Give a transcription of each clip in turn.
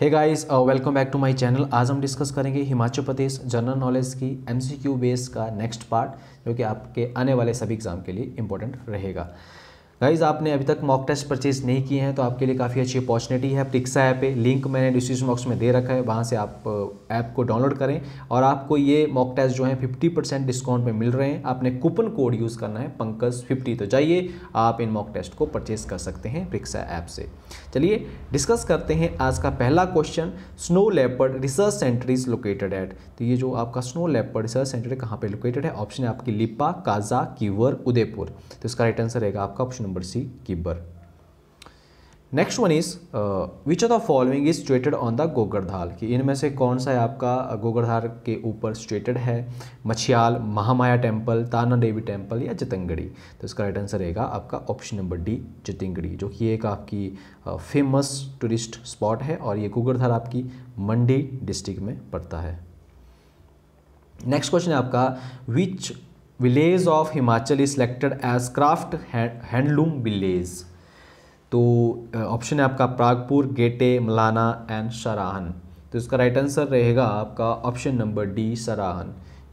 Hey guys welcome back to my channel आज हम discuss करेंगे हिमाचल प्रदेश जनरल नॉलेज की एमसीक्यू बेस का नेक्स्ट पार्ट जो कि आपके आने वाले सभी एग्जाम के लिए इम्पोर्टेंट रहेगा गाइज़ आपने अभी तक मॉक टेस्ट परचेज नहीं किए हैं तो आपके लिए काफ़ी अच्छी अपॉर्चुनिटी है प्रिक्सा ऐप पे लिंक मैंने डिस्क्रिप्शन बॉक्स में दे रखा है वहाँ से आप ऐप uh, को डाउनलोड करें और आपको ये मॉक टेस्ट जो है फिफ्टी परसेंट डिस्काउंट में मिल रहे हैं आपने कूपन कोड यूज़ करना है पंकज फिफ्टी तो जाइए आप इन मॉक टेस्ट को परचेज कर सकते हैं प्रिक्सा ऐप से चलिए डिस्कस करते हैं आज का पहला question snow leopard research centre is located at तो ये जो आपका स्नो लेपर्ड रिसर्च सेंटर कहाँ पर लोकेटेड है ऑप्शन है आपकी लिपा काजा कीवर उदयपुर तो इसका राइट आंसर रहेगा आपका option number C, Kibber. Next one is which of the following is situated on the Gogardhar कि इनमें से कौन सा है आपका गोगरधार uh, के ऊपर स्ट्रेटेड है मछियाल महामाया टेम्पल ताना देवी टेम्पल या जतंगड़ी तो इसका राइट आंसर रहेगा आपका ऑप्शन नंबर डी जतंगड़ी जो कि एक आपकी फेमस टूरिस्ट स्पॉट है और ये गोगरधार आपकी मंडी डिस्ट्रिक्ट में पड़ता है नेक्स्ट क्वेश्चन है आपका which village of Himachal is selected as craft handloom village तो ऑप्शन है आपका प्रागपुर गेटे मलाना एंड सराहन तो इसका राइट आंसर रहेगा आपका ऑप्शन नंबर डी सराहन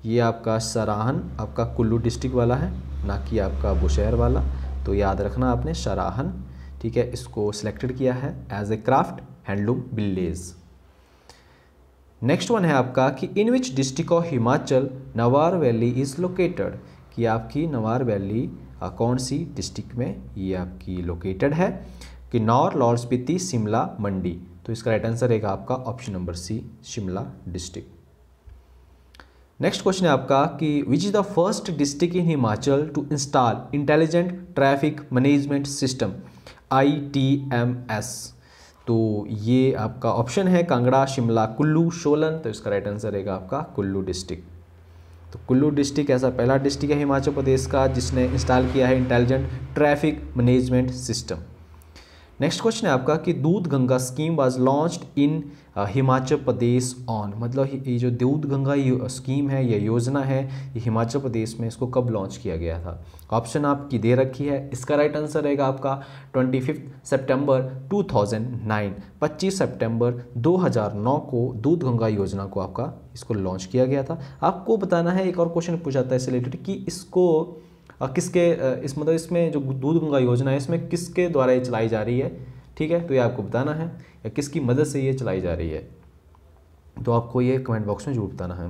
ये आपका सराहन आपका कुल्लू डिस्ट्रिक्ट वाला है ना कि आपका बुशहर वाला तो याद रखना आपने सराहन ठीक है इसको सिलेक्टेड किया है as a craft handloom village next one है आपका कि in which district of Himachal Nawar valley is located कि आपकी नवार वैली कौन सी डिस्ट्रिक्ट में ये आपकी लोकेटेड है कि नॉर लॉर्ड स्पीति शिमला मंडी तो इसका राइट आंसर रहेगा आपका option number C Shimla district next question है आपका कि which is the first district in Himachal to install intelligent traffic management system I T M S तो ये आपका ऑप्शन है कांगड़ा शिमला कुल्लू सोलन तो इसका राइट आंसर रहेगा आपका कुल्लू डिस्ट्रिक्ट तो कुल्लू डिस्ट्रिक्ट ऐसा पहला डिस्ट्रिक्ट है हिमाचल प्रदेश का जिसने इंस्टॉल किया है intelligent traffic management system next question है आपका कि Doodh Ganga scheme was launch in Himachal Pradesh on मतलब ये जो दूध गंगा स्कीम uh, है या योजना है ये हिमाचल प्रदेश में इसको कब लॉन्च किया गया था ऑप्शन आपकी दे रखी है इसका राइट आंसर रहेगा आपका twenty fifth September two thousand nine पच्चीस सेप्टेम्बर दो हज़ार नौ को दूध गंगा योजना को आपका इसको लॉन्च किया गया था आपको बताना है एक और क्वेश्चन पूछा था इससे रिलेटेड कि इसको किसके इस मतलब इसमें जो दूध गंगा योजना है इसमें किसके द्वारा ये चलाई जा रही है ठीक है तो ये आपको बताना है या किसकी मदद से ये चलाई जा रही है तो आपको ये कमेंट बॉक्स में जरूर बताना है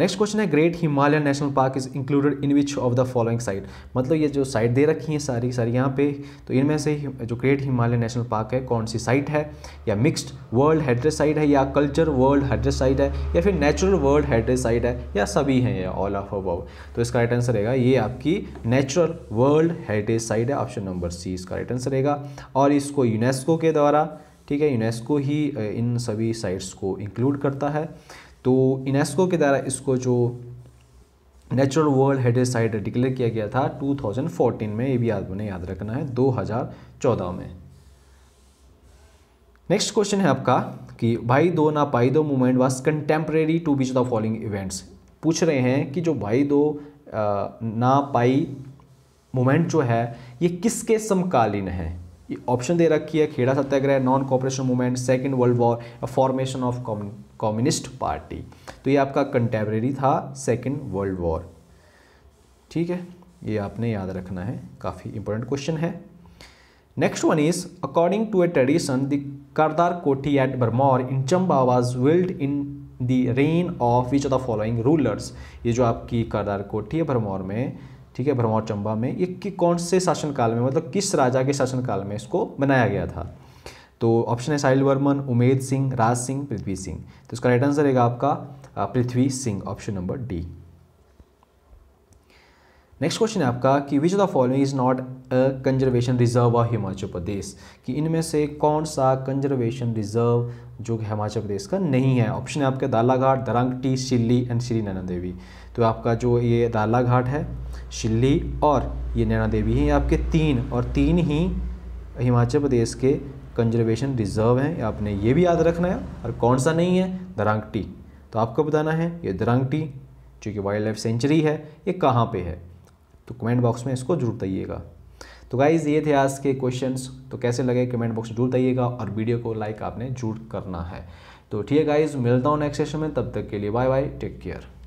नेक्स्ट क्वेश्चन है great Himalayan national park is included in which of the following site मतलब ये जो साइट दे रखी हैं सारी सारी यहाँ पे तो इनमें से जो ग्रेट हिमालयन नेशनल पार्क है कौन सी साइट है या मिक्स्ड वर्ल्ड हेरिटेज साइट है या कल्चर वर्ल्ड हेरिटेज साइट है या फिर नेचुरल वर्ल्ड हेरिटेज साइट है या सभी हैं या ऑल ऑफ अबव तो इसका राइट आंसर रहेगा ये आपकी नेचुरल वर्ल्ड हेरिटेज साइट है ऑप्शन नंबर सी इसका राइट आंसर रहेगा और इसको यूनेस्को के द्वारा ठीक है यूनेस्को ही इन सभी साइट्स को इंक्लूड करता है तो यूनेस्को के द्वारा इसको जो natural world heritage site declare किया गया था 2014 में ये भी ने याद रखना है 2014 में नेक्स्ट क्वेश्चन है आपका कि भाई दो ना पाई दो movement was contemporary to which the following events पूछ रहे हैं कि जो भाई दो ना पाई मूवमेंट जो है ये किसके समकालीन है ऑप्शन दे रखी है Kheda Satyagraha non cooperation movement second world war formation of communist party तो ये आपका कंटेम्प्रेरी था सेकेंड वर्ल्ड वॉर ठीक है ये आपने याद रखना है काफ़ी इंपॉर्टेंट क्वेश्चन है next one is according to a tradition the Kardar Kothi at Bharmour in Chamba was built in the reign of which of the following rulers ये जो आपकी करदार कोठी है भरमौर में ठीक है भरमौर चंबा में ये कि कौन से शासनकाल में मतलब किस राजा के शासनकाल में इसको बनाया गया था तो ऑप्शन है साहिल वर्मन उमेद सिंह राज सिंह पृथ्वी सिंह तो इसका राइट आंसर रहेगा आपका Prithvi Singh option number D next question है आपका कि which of the following is not a conservation reserve of Himachal Pradesh कि इनमें से कौन सा कंजर्वेशन रिजर्व जो कि हिमाचल प्रदेश का नहीं है ऑप्शन है आपके दालाघाट दरंगटी सिल्ली एंड श्री नैना देवी तो आपका जो ये दाला घाट है शिल्ली और ये नैना देवी हैं आपके तीन और तीन ही हिमाचल प्रदेश के कंजर्वेशन रिजर्व हैं आपने ये भी याद रखना है और कौन सा नहीं है दरांगटी तो आपको बताना है ये दरांगटी जो कि वाइल्ड लाइफ सेंचुरी है ये कहाँ पे है तो कमेंट बॉक्स में इसको जरूर बताइएगा तो गाइज़ ये थे आज के क्वेश्चंस तो कैसे लगे कमेंट बॉक्स जरूर बताइएगा और वीडियो को लाइक आपने जरूर करना है तो ठीक है गाइज़ मिलता हूँ नेक्स्ट सेशन में तब तक के लिए बाय बाय टेक केयर